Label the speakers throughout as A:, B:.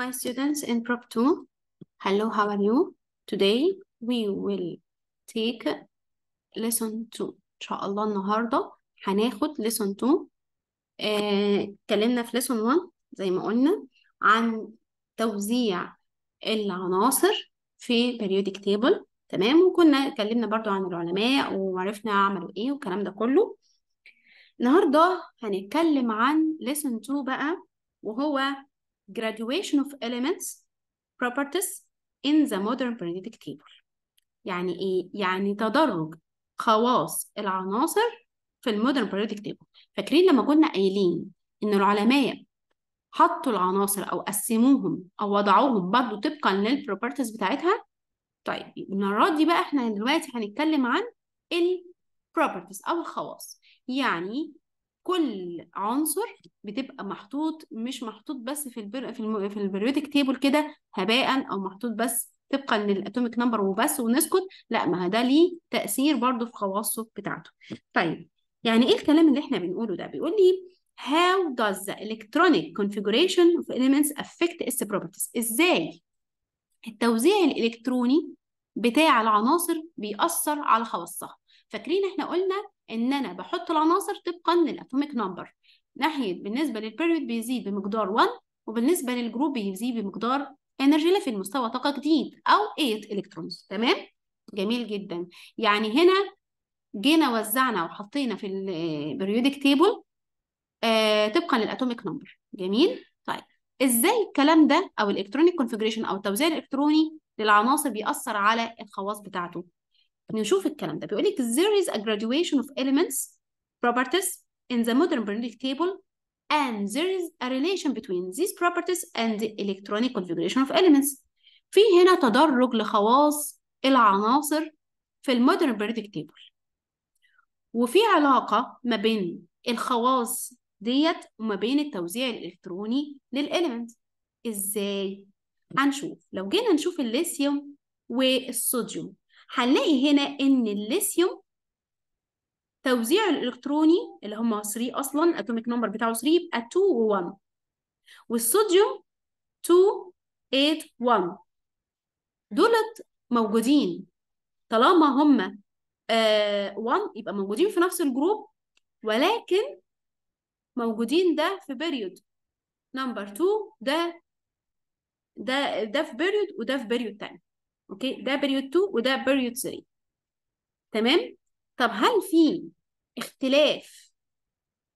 A: My students in Prop 2, hello, how are you? Today we will take lesson 2 إن شاء الله النهاردة هناخد lesson 2 آه، اتكلمنا آه, في lesson 1 زي ما قلنا عن توزيع العناصر في periodic table تمام وكنا اتكلمنا برضو عن العلماء وعرفنا عملوا ايه والكلام ده كله النهاردة هنتكلم عن lesson 2 بقى وهو graduation of elements properties in the modern periodic table يعني ايه يعني تدرج خواص العناصر في المودرن بيريودك تيبل فاكرين لما كنا قايلين ان العلماء حطوا العناصر او قسموهم او وضعوهم برضه طبقا للبروبرتيز بتاعتها طيب المره دي بقى احنا دلوقتي هنتكلم عن البروبرتيز او الخواص يعني كل عنصر بتبقى محطوط مش محطوط بس في البر في, الم... في البريودك تيبل كده هباء او محطوط بس طبقا للاتوميك نمبر وبس ونسكت لا ما ده ليه تاثير برضو في خواصه بتاعته طيب يعني ايه الكلام اللي احنا بنقوله ده بيقول لي how does the electronic configuration of elements affect its properties ازاي التوزيع الالكتروني بتاع العناصر بيأثر على خواصها فاكرين احنا قلنا ان انا بحط العناصر طبقا للاتوميك نمبر ناحيه بالنسبه للبيريود بيزيد بمقدار 1 وبالنسبه للجروب بيزيد بمقدار انرجي ليفل مستوى طاقه جديد او 8 الكترونز تمام جميل جدا يعني هنا جينا وزعنا وحطينا في البريودك تيبل آه طبقا للاتوميك نمبر جميل طيب ازاي الكلام ده او الالكترونيك كونفيجريشن او التوزيع الالكتروني للعناصر بيأثر على الخواص بتاعته نشوف الكلام ده بيقول لك there is a graduation of elements properties in the modern periodic table and there is a relation between these properties and the electronic configuration of elements في هنا تدرج لخواص العناصر في المودرن بيريدك تيبل وفي علاقة ما بين الخواص ديت وما بين التوزيع الإلكتروني للإليمنت إزاي؟ هنشوف لو جينا نشوف الليثيوم والصوديوم هنلاقي هنا ان الليثيوم توزيعه الالكتروني اللي هم 3 اصلا اتوميك نمبر بتاعه 3 يبقى 2 و1 والصوديوم 2 8 1 دولت موجودين طالما هم 1 آه يبقى موجودين في نفس الجروب ولكن موجودين ده في بيريود نمبر 2 ده ده ده في بيريود وده في بيريود تاني اوكي ده بيريود 2 وده بيريود 3 تمام طب هل في اختلاف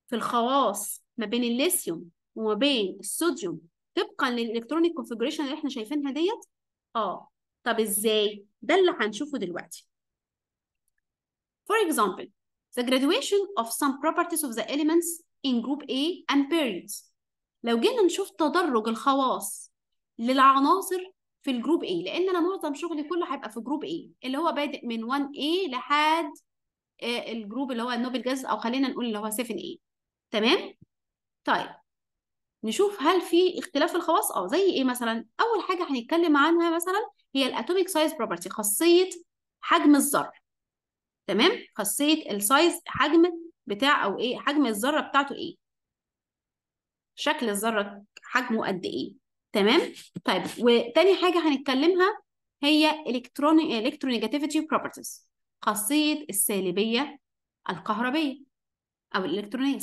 A: في الخواص ما بين الليثيوم وما بين الصوديوم طبقا للالكترونيك كونفيجريشن اللي احنا شايفينها ديت اه طب ازاي ده اللي هنشوفه دلوقتي For example, the graduation of some properties of the elements in group A and periods. لو جينا نشوف تدرج الخواص للعناصر في الجروب A لان انا معظم شغلي كله هيبقى في جروب A اللي هو بادئ من 1A لحد آه، الجروب اللي هو النوبل جاز او خلينا نقول اللي هو 7A تمام طيب نشوف هل في اختلاف في الخواص اه زي ايه مثلا اول حاجه هنتكلم عنها مثلا هي الاتوميك سايز بروبرتي خاصيه حجم الذره تمام خاصيه السايز حجم بتاع او ايه حجم الذره بتاعته ايه شكل الذره حجمه قد ايه تمام طيب وتاني حاجه هنتكلمها هي الكتروني الكترونيجاتيفيتي بروبرتيز خاصيه السالبيه الكهربيه او الالكترونيه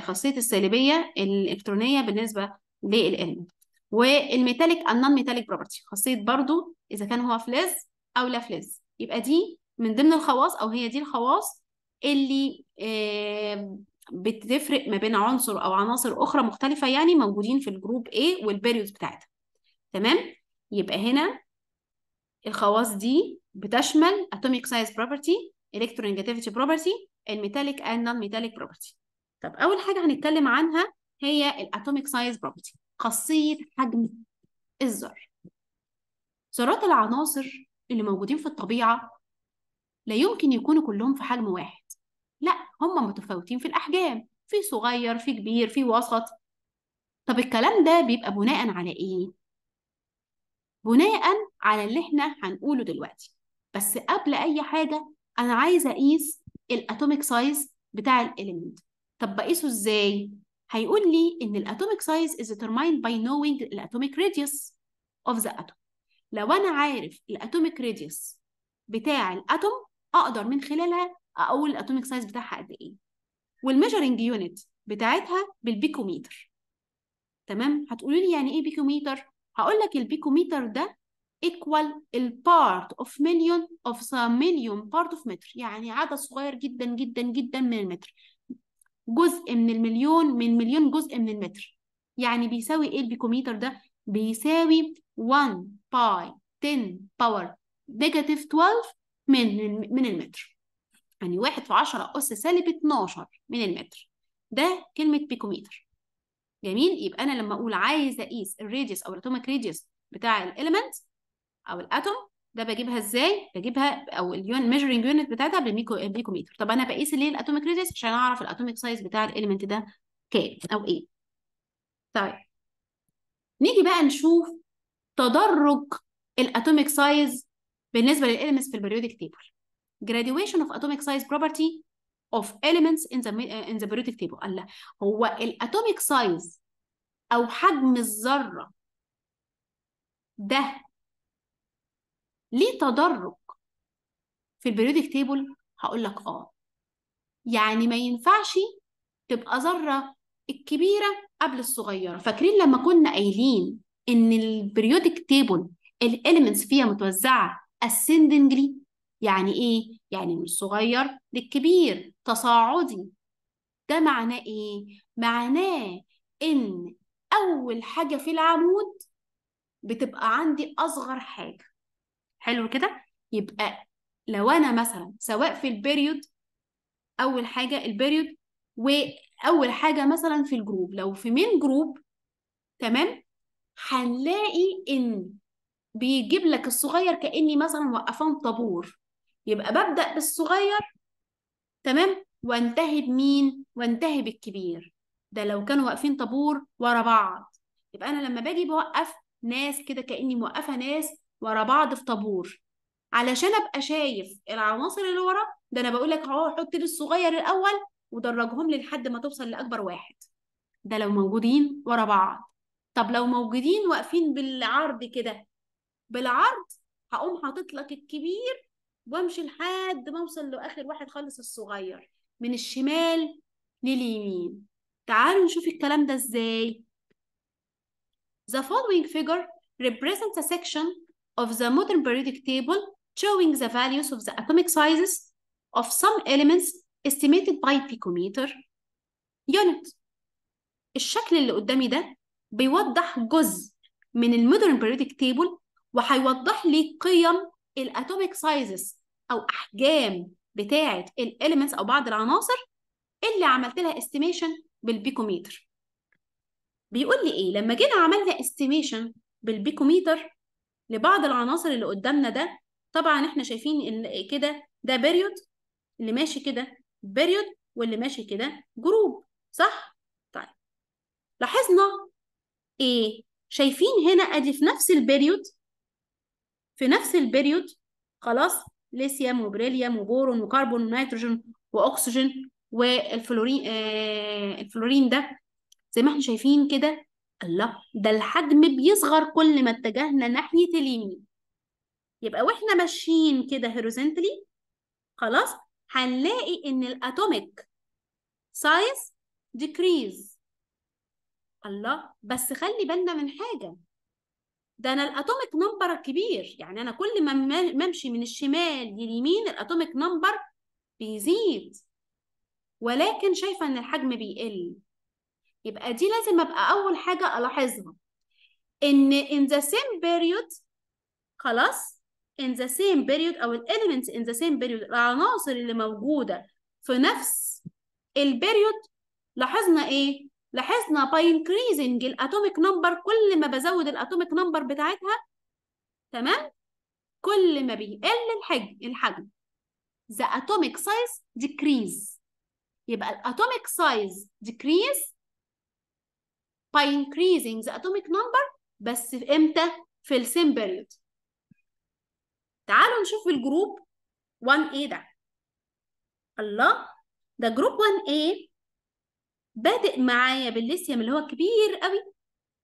A: خاصيه السالبيه الالكترونيه بالنسبه للالمنت والميتاليك النون ميتاليك بروبرتي خاصيه برضو اذا كان هو فلز او لا فلز يبقى دي من ضمن الخواص او هي دي الخواص اللي بتفرق ما بين عنصر او عناصر اخرى مختلفه يعني موجودين في الجروب A والبيريودز بتاعتها تمام يبقى هنا الخواص دي بتشمل atomic size property الكترونيجاتيفيتي property الميتاليك and non metallic property طب اول حاجه هنتكلم عنها هي الاتوميك سايز بروبرتي خاصيه حجم الذر ذرات العناصر اللي موجودين في الطبيعه لا يمكن يكونوا كلهم في حجم واحد هم متفاوتين في الأحجام في صغير في كبير في وسط طب الكلام ده بيبقى بناء على إيه؟ بناء على اللي احنا هنقوله دلوقتي بس قبل أي حاجة أنا عايزة أقيس الأتوميك سايز بتاع الإليمنت طب بقيسه إزاي؟ هيقول لي إن الأتوميك سايز is determined by knowing الأتوميك radius of the atom لو أنا عارف الأتوميك radius بتاع الأتوم أقدر من خلالها اقول الاتوميك سايز بتاعها قد ايه والميجرنج يونت بتاعتها بالبيكوميتر تمام هتقولوا لي يعني ايه بيكوميتر هقول لك البيكوميتر ده equal البارت اوف مليون اوف some million part of meter يعني عدد صغير جدا جدا جدا من المتر جزء من المليون من مليون جزء من المتر يعني بيساوي ايه البيكوميتر ده بيساوي 1 باي 10 باور نيجاتيف 12 من من المتر يعني واحد في عشرة أس سالب اتناشر من المتر ده كلمة بيكوميتر جميل يبقى أنا لما أقول عايز أقيس الراديوس أو الأتوميك راديوس بتاع الإيليمنت أو الأتوم ده بجيبها ازاي؟ بجيبها او اليون ميجرينج يونت بتاعتها بالميكوميتر طب انا بقيس ليه الاتوميك راديوس عشان اعرف الاتوميك سايز بتاع الاليمنت ده كام او ايه. طيب نيجي بقى نشوف تدرج الاتوميك سايز بالنسبه للاليمنتس في البريودك تيبل. graduation of atomic size property of elements in the in the periodic table قال لا هو الاتوميك سايز او حجم الذره ده ليه تدرج في البريودك تيبل هقول لك اه يعني ما ينفعش تبقى ذره الكبيره قبل الصغيره فاكرين لما كنا قايلين ان البريودك تيبل الاليمنتس فيها متوزعه ascendingly يعني إيه؟ يعني من الصغير للكبير تصاعدي ده معناه إيه؟ معناه إن أول حاجة في العمود بتبقى عندي أصغر حاجة حلو كده؟ يبقى لو أنا مثلا سواء في البيريود أول حاجة البيريود وأول حاجة مثلا في الجروب لو في مين جروب تمام؟ هنلاقي إن بيجيب لك الصغير كأني مثلا وقفان طابور يبقى ببدأ بالصغير تمام وانتهي بمين وانتهي بالكبير ده لو كانوا واقفين طابور ورا بعض يبقى انا لما باجي بوقف ناس كده كاني موقفه ناس ورا بعض في طابور علشان ابقى شايف العناصر اللي ورا ده انا بقول لك اهو حط لي الصغير الاول ودرجهم لي لحد ما توصل لاكبر واحد ده لو موجودين ورا بعض طب لو موجودين واقفين بالعرض كده بالعرض هقوم حاطط لك الكبير وامشي لحد ما اوصل لاخر واحد خالص الصغير من الشمال لليمين تعالوا نشوف الكلام ده ازاي The following figure represents a section of the modern periodic table showing the values of the atomic sizes of some elements estimated by picometer unit الشكل اللي قدامي ده بيوضح جزء من المودرن periodic table وهيوضح لي قيم الاتوميك سايزز او احجام بتاعه الاليمنتس او بعض العناصر اللي عملت لها استيميشن بالبيكوميتر بيقول لي ايه لما جينا عملنا استيميشن بالبيكوميتر لبعض العناصر اللي قدامنا ده طبعا احنا شايفين ان كده ده بيريود اللي ماشي كده بيريود واللي ماشي كده جروب صح طيب لاحظنا ايه شايفين هنا ادي في نفس البيريود في نفس البريود خلاص ليثيوم وبريليوم وبورون وكربون ونيتروجين واكسجين والفلورين آه الفلورين ده زي ما احنا شايفين كده الله ده الحجم بيصغر كل ما اتجهنا ناحية اليمين يبقى واحنا ماشيين كده هوريزونتالي خلاص هنلاقي ان الاتوميك سايز ديكريز الله بس خلي بالنا من حاجة ده انا الاتوميك نمبر كبير يعني انا كل ما بمشي من الشمال لليمين الاتوميك نمبر بيزيد ولكن شايفه ان الحجم بيقل يبقى دي لازم ابقى اول حاجه الاحظها ان in the same period خلاص in the same period او elements in the same period العناصر اللي موجوده في نفس البيريود لاحظنا ايه لاحظنا by increasing الاتوميك نمبر كل ما بزود الاتوميك نمبر بتاعتها تمام كل ما بيقل الحجم الحجم the atomic size decrease يبقى الاتوميك size decrease by increasing the atomic number بس في امتى في السيم بيريود تعالوا نشوف الجروب 1A ده الله ده جروب 1A بادئ معايا بالليثيوم اللي هو كبير قوي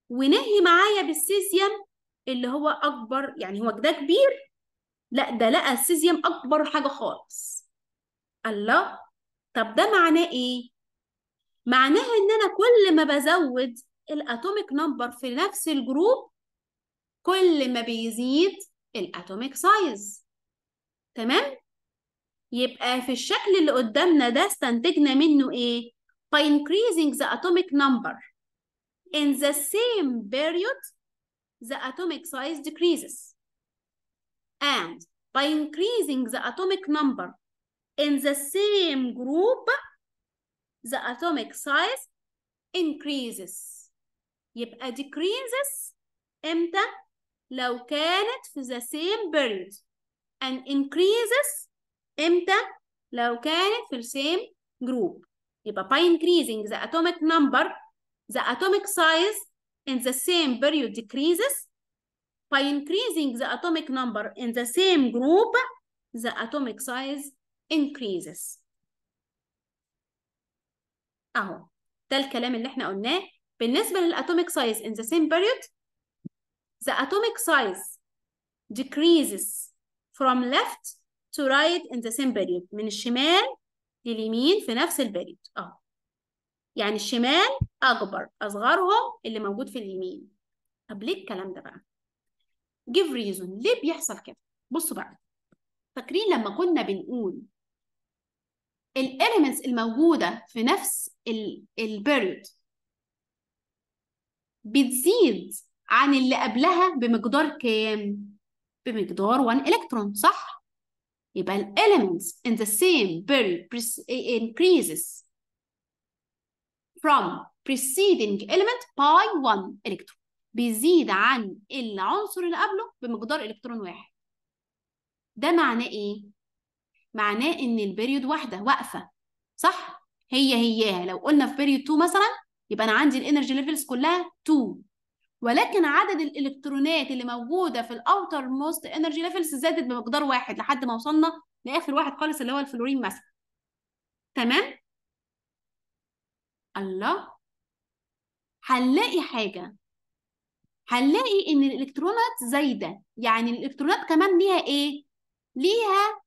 A: ونهي معايا بالسيزيوم اللي هو اكبر يعني هو ده كبير لا ده لقى السيزيوم اكبر حاجه خالص الله طب ده معناه ايه معناه ان انا كل ما بزود الاتوميك نمبر في نفس الجروب كل ما بيزيد الاتوميك سايز تمام يبقى في الشكل اللي قدامنا ده استنتجنا منه ايه by increasing the atomic number. In the same period, the atomic size decreases. And by increasing the atomic number in the same group, the atomic size increases. يبقى decreases امتى؟ لو كانت في the same period and increases امتى؟ لو كانت في the same group. يبقى by increasing the atomic number the atomic size in the same period decreases by increasing the atomic number in the same group the atomic size increases اهو ده الكلام اللي احنا قلناه بالنسبة للatomic size in the same period the atomic size decreases from left to right in the same period من الشمال لليمين في نفس البريد اه يعني الشمال اكبر اصغرهم اللي موجود في اليمين طب ليه الكلام ده بقى جيف ريزون ليه بيحصل كده بصوا بقى فاكرين لما كنا بنقول الاليمنتس الموجوده في نفس البريد بتزيد عن اللي قبلها بمقدار كام بمقدار 1 الكترون صح يبقى ال elements in the same bill increases from preceding element by one electron بيزيد عن العنصر اللي قبله بمقدار الكترون واحد ده معناه ايه معناه ان period واحده واقفه صح هي هياها لو قلنا في period 2 مثلا يبقى انا عندي الانرجي ليفلز كلها 2 ولكن عدد الالكترونات اللي موجوده في الاوتر موست انرجي ليفلز زادت بمقدار واحد لحد ما وصلنا لاخر واحد خالص اللي هو الفلورين مثلا تمام الله هنلاقي حاجه هنلاقي ان الالكترونات زايده يعني الالكترونات كمان ليها ايه ليها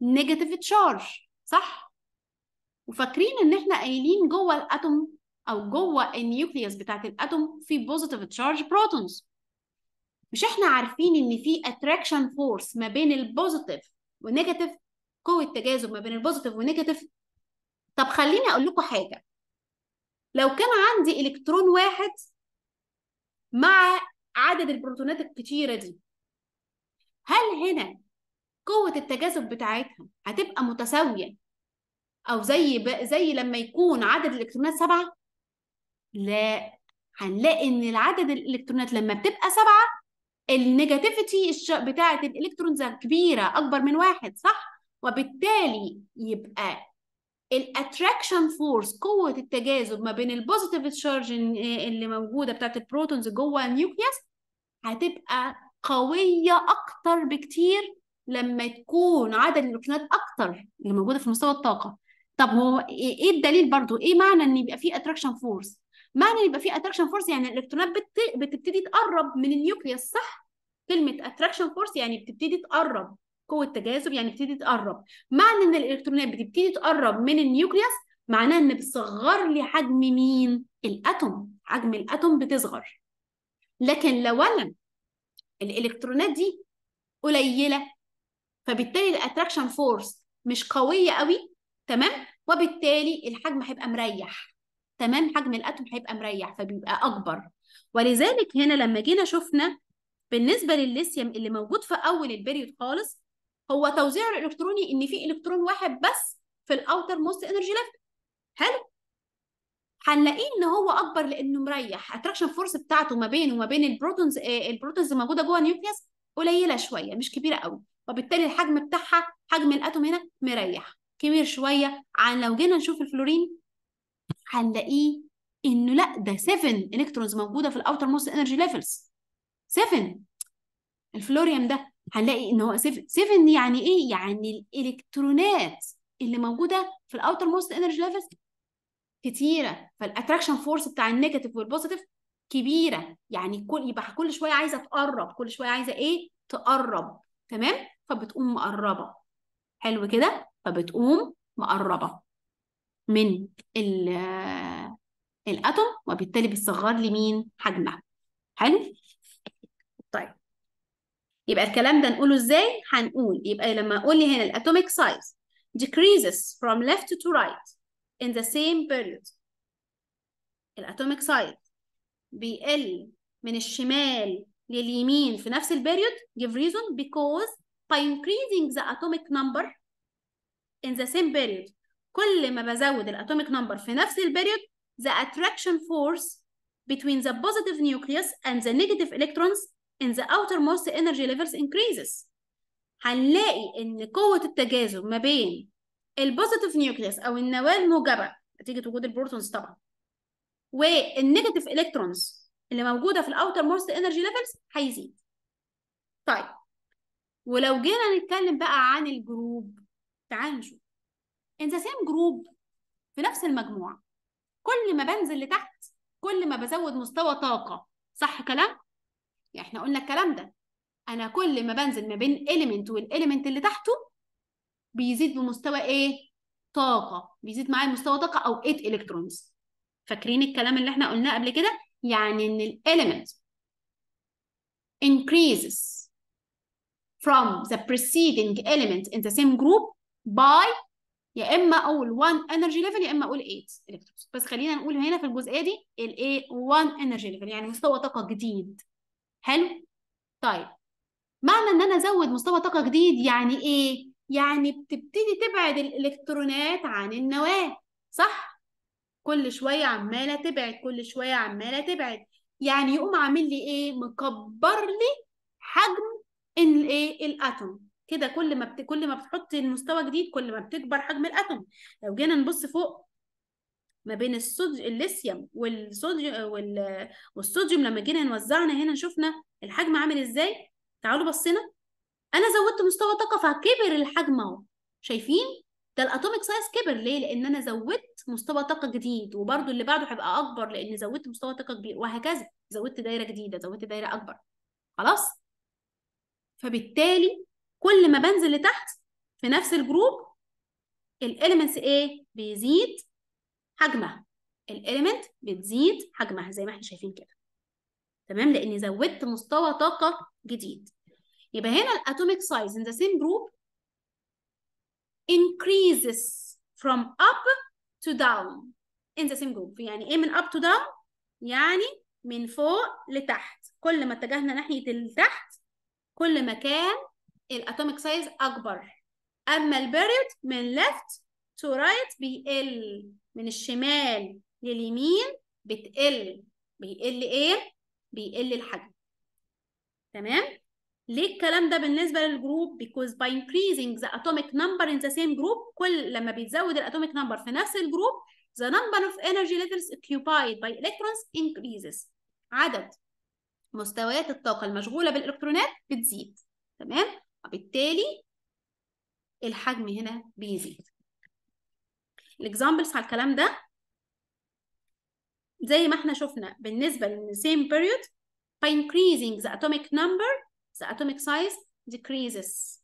A: نيجاتيف تشارج صح وفاكرين ان احنا قايلين جوه الاتوم او جوه النيوكليوس بتاعت الاتوم في بوزيتيف تشارج بروتونز مش احنا عارفين ان في اتراكشن فورس ما بين البوزيتيف والنيجاتيف قوه تجاذب ما بين البوزيتيف والنيجاتيف طب خليني اقول لكم حاجه لو كان عندي الكترون واحد مع عدد البروتونات الكتيره دي هل هنا قوه التجاذب بتاعتها هتبقى متساويه او زي ب... زي لما يكون عدد الالكترونات سبعه لا هنلاقي ان العدد الالكترونات لما بتبقى سبعه النيجاتيفيتي بتاعه الالكترونز كبيره اكبر من واحد صح وبالتالي يبقى الاتراكشن فورس قوه التجاذب ما بين البوزيتيف تشارج اللي موجوده بتاعه البروتونز جوه النيوكليوس هتبقى قويه اكتر بكتير لما تكون عدد الالكترونات اكتر اللي موجوده في مستوى الطاقه طب هو ايه, إيه الدليل برضو ايه معنى ان يبقى في اتراكشن فورس معنى ان يبقى في اتراكشن فورس يعني الالكترونات بت... بتبتدي تقرب من النيوكليوس صح كلمه اتراكشن فورس يعني بتبتدي تقرب قوه تجاذب يعني بتبتدي تقرب معنى ان الالكترونات بتبتدي تقرب من النيوكليوس معناه ان بتصغر لي حجم مين الاتوم حجم الاتوم بتصغر لكن لو انا الالكترونات دي قليله فبالتالي الاتراكشن فورس مش قويه قوي تمام وبالتالي الحجم هيبقى مريح تمام حجم الاتوم هيبقى مريح فبيبقى اكبر ولذلك هنا لما جينا شفنا بالنسبه للليثيوم اللي موجود في اول البيريود خالص هو توزيعه الالكتروني ان في الكترون واحد بس في الاوتر موست انرجي ليفل حلو هنلاقيه ان هو اكبر لانه مريح اتراكشن فورس بتاعته ما بينه وما بين البروتونز آه، البروتونز موجوده جوه النيوكليس قليله شويه مش كبيره قوي وبالتالي الحجم بتاعها حجم الاتوم هنا مريح كبير شويه عن لو جينا نشوف الفلورين هنلاقيه انه لا ده 7 الكترونز موجوده في الاوتر موست انرجي ليفلز 7 الفلوريوم ده هنلاقي ان هو 7 يعني ايه يعني الالكترونات اللي موجوده في الاوتر موست انرجي ليفلز كتيره فالاتراكشن فورس بتاع النيجاتيف والبوزيتيف كبيره يعني كل يبقى كل شويه عايزه تقرب كل شويه عايزه ايه تقرب تمام فبتقوم مقربه حلو كده فبتقوم مقربه من آه، الاتوم وبالتالي بتصغر لي مين حجمها حلو طيب يبقى الكلام ده نقوله ازاي هنقول يبقى لما اقول لي هنا الاتوميك سايز decreases from left to right in the same period الاتوميك سايز بيقل من الشمال لليمين في نفس البريود give reason because by increasing the atomic number in the same period كل ما بزود الاتوميك نمبر في نفس البيريود the attraction force between the positive nucleus and the negative electrons in the outermost energy levels increases هنلاقي ان قوة التجاذب ما بين البوزيتيف nucleus او النواة الموجبة نتيجة وجود البروتونز طبعا والنيجاتيف الكترونز اللي موجودة في الاوتر موست انرجي ليفلز هيزيد طيب ولو جينا نتكلم بقى عن الجروب تعالوا نشوف in the same group في نفس المجموعه كل ما بنزل لتحت كل ما بزود مستوى طاقه صح كلام يعني احنا قلنا الكلام ده انا كل ما بنزل ما بين element والelement اللي تحته بيزيد بمستوى ايه طاقه بيزيد معايا مستوى طاقه او 8 الكترونز فاكرين الكلام اللي احنا قلناه قبل كده يعني ان element increases from the preceding element in the same group by يا اما اقول 1 انرجي ليفل يا اما اقول 8 الكترونز بس خلينا نقول هنا في الجزئيه دي الايه 1 انرجي ليفل يعني مستوى طاقه جديد حلو طيب معنى ان انا ازود مستوى طاقه جديد يعني ايه يعني بتبتدي تبعد الالكترونات عن النواه صح كل شويه عماله تبعد كل شويه عماله تبعد يعني يقوم عامل لي ايه مكبر لي حجم الايه الاتوم كده كل ما بت... كل ما بتحطي المستوى جديد كل ما بتكبر حجم الاتوم لو جينا نبص فوق ما بين الصوديوم الليثيوم والصوديوم وال... والصوديوم لما جينا نوزعنا هنا شفنا الحجم عامل ازاي تعالوا بصينا انا زودت مستوى طاقه فكبر الحجم اهو شايفين ده الاتوميك سايز كبر ليه لان انا زودت مستوى طاقه جديد وبرده اللي بعده هيبقى اكبر لان زودت مستوى طاقه كبير وهكذا زودت دايره جديده زودت دايره اكبر خلاص فبالتالي كل ما بنزل لتحت في نفس الجروب الاليمنتس ايه بيزيد حجمها الاليمنت بتزيد حجمها زي ما احنا شايفين كده تمام لاني زودت مستوى طاقه جديد يبقى هنا الاتوميك سايز in the same group increases from up to down in the same group يعني ايه من up to down يعني من فوق لتحت كل ما اتجهنا ناحيه لتحت كل ما كان الاتوميك سايز اكبر اما البيريود من ليفت تو رايت بيقل من الشمال لليمين بتقل بيقل ايه بيقل الحجم تمام ليه الكلام ده بالنسبه للجروب because by increasing the atomic number in the same group كل لما بيتزود الاتوميك نمبر في نفس الجروب the number of energy levels occupied by electrons increases عدد مستويات الطاقه المشغوله بالالكترونات بتزيد تمام فبالتالي الحجم هنا بيزيد الاكزامبلز على الكلام ده زي ما احنا شفنا بالنسبه للسيم بيريود by increasing the atomic number the atomic size decreases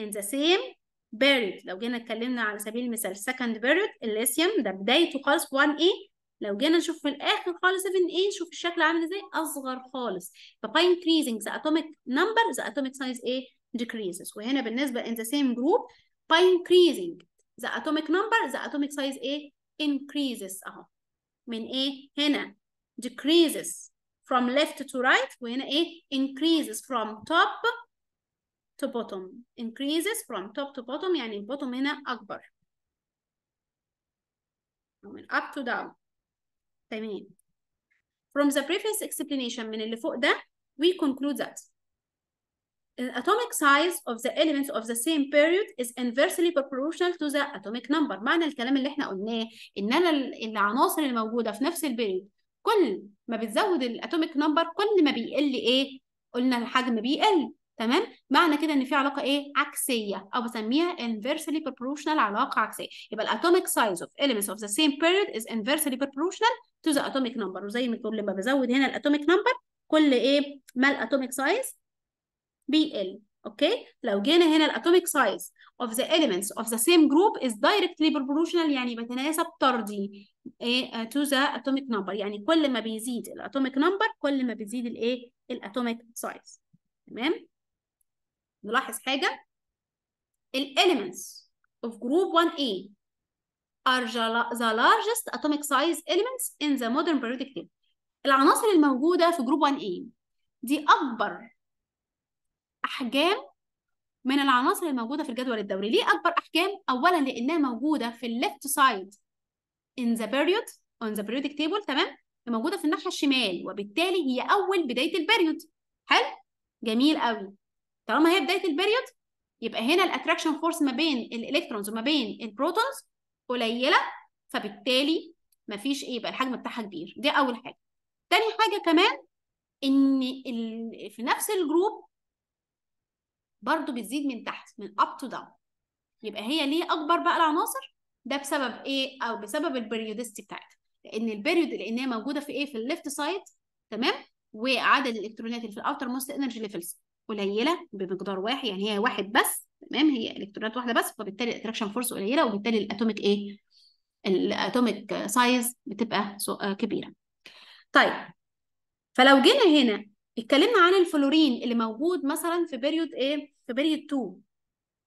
A: in the same period لو جينا اتكلمنا على سبيل المثال second period الليثيوم ده بدايته خالص 1A لو جينا نشوف في الاخر خالص 7A نشوف الشكل عامل ازاي اصغر خالص by increasing the atomic number the atomic size ايه decreases وهنا بالنسبة in the same group by increasing the atomic number the atomic size A increases اهو من A هنا decreases from left to right وهنا A increases from top to bottom increases from top to bottom يعني bottom هنا أكبر من up to down تمام from the previous explanation من اللي فوق ده we conclude that The atomic size of the elements of the same period is inversely proportional to the atomic number معنى الكلام اللي احنا قلناه ان انا العناصر اللي موجوده في نفس البيريود كل ما بتزود الاتوميك نمبر كل ما بيقل ايه قلنا الحجم بيقل تمام معنى كده ان في علاقه ايه عكسيه او بسميها inversely proportional علاقه عكسيه يبقى الاتوميك size of elements of the same period is inversely proportional to the atomic number وزي ما كل ما بزود هنا الاتوميك نمبر كل ايه ما الاتوميك سايز بي اوكي لو جينا هنا الاتوميك سايز of the elements of the same group is directly proportional يعني بتناسب طردي ايه to the atomic number يعني كل ما بيزيد الاتوميك نمبر كل ما بيزيد الايه الاتوميك سايز تمام نلاحظ حاجه elements of group 1A are the largest atomic size elements in the modern periodic table العناصر الموجوده في جروب 1A دي اكبر احجام من العناصر الموجوده في الجدول الدوري ليه اكبر احجام اولا لانها موجوده في الليفت سايد in the period on the periodic table تمام موجوده في الناحيه الشمال وبالتالي هي اول بدايه البريود حلو جميل قوي طالما هي بدايه البريود يبقى هنا الاتراكشن فورس ما بين الالكترونز وما بين البروتونز قليله فبالتالي مفيش ايه بقى الحجم بتاعها كبير دي اول حاجه تاني حاجه كمان ان في نفس الجروب برضو بتزيد من تحت من up to down يبقى هي ليه اكبر بقى العناصر ده بسبب ايه او بسبب البريودستي بتاعتها لان البريود لانها موجوده في ايه في الليفت سايد تمام وعدد الالكترونات اللي في الاوتر موست انرجي ليفلز قليله بمقدار واحد يعني هي واحد بس تمام هي الكترونات واحده بس فبالتالي الاتراكشن فورس قليله وبالتالي الاتوميك ايه الاتوميك سايز بتبقى كبيره طيب فلو جينا هنا اتكلمنا عن الفلورين اللي موجود مثلا في بيريود ايه في بيريود 2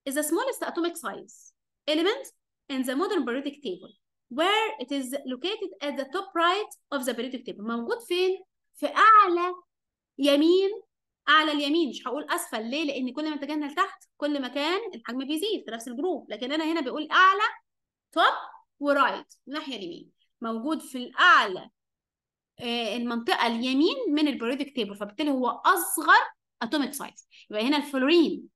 A: is the smallest atomic size element in the modern periodic table where it is located at the top right of the periodic table موجود فين في اعلى يمين اعلى اليمين مش هقول اسفل ليه لان كل ما اتجهنا لتحت كل ما كان الحجم بيزيد في نفس الجروب لكن انا هنا بقول اعلى توب ورايت الناحيه اليمين موجود في الاعلى آه، المنطقه اليمين من البريودك تيبل فبالتالي هو اصغر اتوميك سايز يبقى هنا الفلورين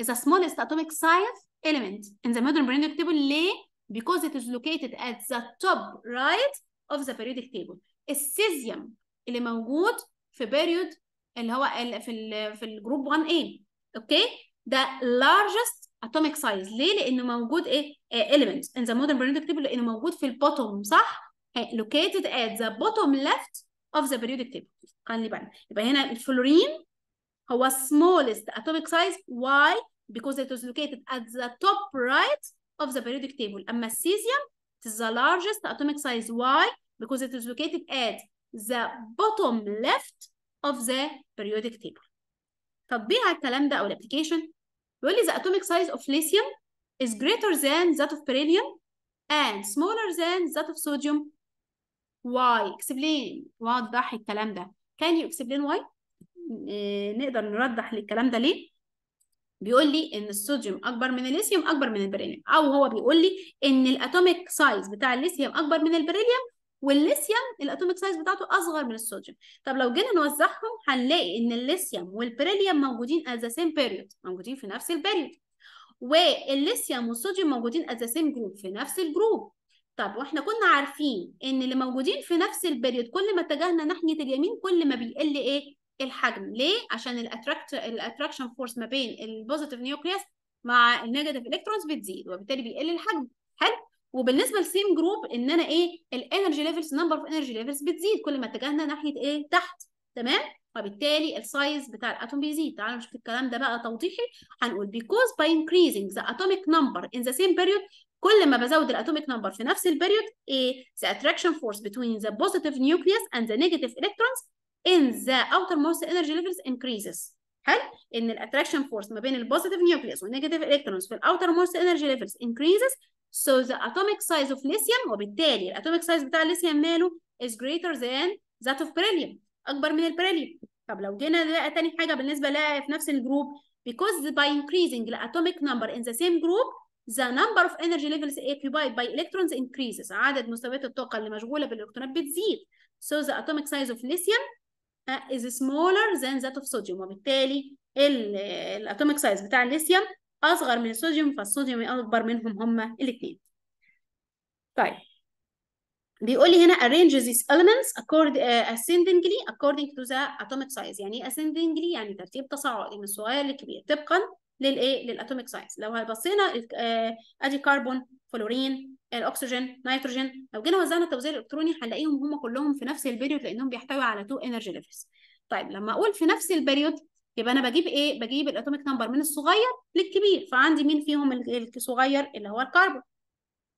A: is the smallest atomic size element in the modern periodic table ليه؟ because it is located at the top right of the periodic table السيزيوم اللي موجود في بيريود اللي هو في الـ في الجروب 1A اوكي ده largest atomic size ليه؟ لانه موجود إيه؟, ايه؟ element in the modern periodic table لانه موجود في البوتوم صح؟ located at the bottom left of the periodic table خلي بالنا يبقى هنا الفلورين هو smallest atomic size why because it is located at the top right of the periodic table اما السيزيوم it is the largest atomic size why because it is located at the bottom left of the periodic table تطبيق على الكلام ده او الابلكيشن بيقول لي the atomic size of lithium is greater than that of beryllium and smaller than that of sodium واي اكسبلين وضح الكلام ده كان يو اكسبلين واي إيه، نقدر نوضح للكلام ده ليه بيقول لي ان الصوديوم اكبر من الليثيوم اكبر من البريليوم او هو بيقول لي ان الاتوميك سايز بتاع الليثيوم اكبر من البريليوم والليثيوم الاتوميك سايز بتاعته اصغر من الصوديوم طب لو جينا نوزعهم هنلاقي ان الليثيوم والبريليوم موجودين از ذا سيم period موجودين في نفس البيريود والليثيوم والصوديوم موجودين از ذا سيم جروب في نفس الجروب طب واحنا كنا عارفين ان اللي موجودين في نفس البريود كل ما اتجهنا ناحيه اليمين كل ما بيقل ايه الحجم ليه عشان الاتراكت الاتراكشن فورس ما بين البوزيتيف نيوكليس مع النيجاتيف الكترونز بتزيد وبالتالي بيقل الحجم حلو وبالنسبه للسيم جروب ان انا ايه الانرجي ليفلز نمبر اوف انرجي ليفلز بتزيد كل ما اتجهنا ناحيه ايه تحت تمام وبالتالي السايز بتاع الاتوم بيزيد تعالوا نشوف الكلام ده بقى توضيحي هنقول because by increasing the atomic number in the same period كل ما بزود الاتوميك نمبر في نفس البريود ايه the attraction force between the positive nucleus and the negative electrons in the outermost energy levels increases حلو ان الاتراكشن فورس ما بين البوزيتيف نيوكليوس والنيجاتيف الكترونز في الاوترموست انرجي ليفلز increases so the atomic size of lithium وبالتالي الاتوميك سايز بتاع الليثيوم ماله is greater than that of beryllium اكبر من البريليوم طب لو جينا بقى تاني حاجه بالنسبه لها في نفس الجروب because by increasing the atomic number in the same group the number of energy levels occupied by electrons increases عدد مستويات الطاقة اللي مشغولة بالإلكترونات بتزيد so the atomic size of lithium is smaller than that of sodium وبالتالي الاتوميك سايز بتاع الليثيوم اصغر من الصوديوم فالصوديوم اكبر منهم هما الاثنين طيب بيقول لي هنا arrange these elements accord, uh, ascendingly according to the atomic size يعني ايه ascendingly يعني ترتيب تصاعدي من الصغير للكبير طبقا للايه للاتوميك ساينس لو بصينا آه، ادي كربون فلورين الاكسجين نيتروجين لو جينا وزعنا التوزيع الالكتروني هنلاقيهم هم كلهم في نفس البيريود لانهم بيحتوي على تو انرجي ليفلز طيب لما اقول في نفس البيريود يبقى انا بجيب ايه بجيب الاتوميك نمبر من الصغير للكبير فعندي مين فيهم الصغير اللي هو الكربون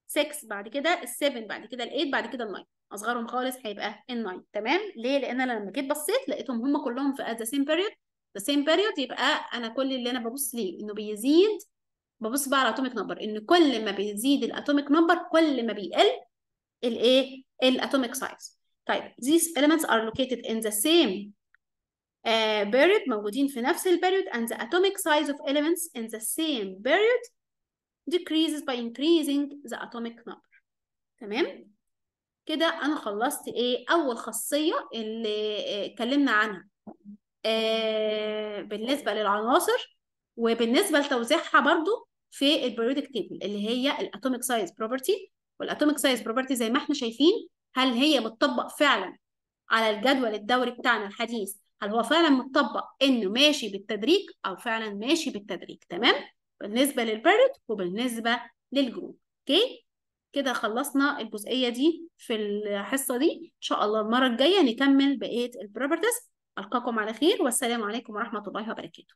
A: 6 بعد كده ال7 بعد كده ال8 بعد كده ال9 اصغرهم خالص هيبقى ال9 تمام ليه لان انا لما جيت بصيت لقيتهم هم كلهم في ذا سيم بيريود ذا سيم بيريود يبقى انا كل اللي انا ببص ليه انه بيزيد ببص بقى على اتوميك نمبر ان كل ما بيزيد الاتوميك نمبر كل ما بيقل الايه الاتوميك سايز طيب these elements are located in the same بيريود آه، period موجودين في نفس البيريود and the atomic size of elements in the same period decreases by increasing the atomic number تمام كده انا خلصت ايه اول خاصيه اللي آه، اتكلمنا عنها آه، بالنسبة للعناصر وبالنسبة لتوزيعها برضو في البيريودك تيبل اللي هي الاتوميك سايز بروبرتي والاتوميك سايز بروبرتي زي ما احنا شايفين هل هي متطبق فعلا على الجدول الدوري بتاعنا الحديث هل هو فعلا متطبق انه ماشي بالتدريج او فعلا ماشي بالتدريج تمام بالنسبه للبيرد وبالنسبه للجروب اوكي كده خلصنا الجزئيه دي في الحصه دي ان شاء الله المره الجايه نكمل بقيه البروبرتيز ألقاكم على خير والسلام عليكم ورحمة الله وبركاته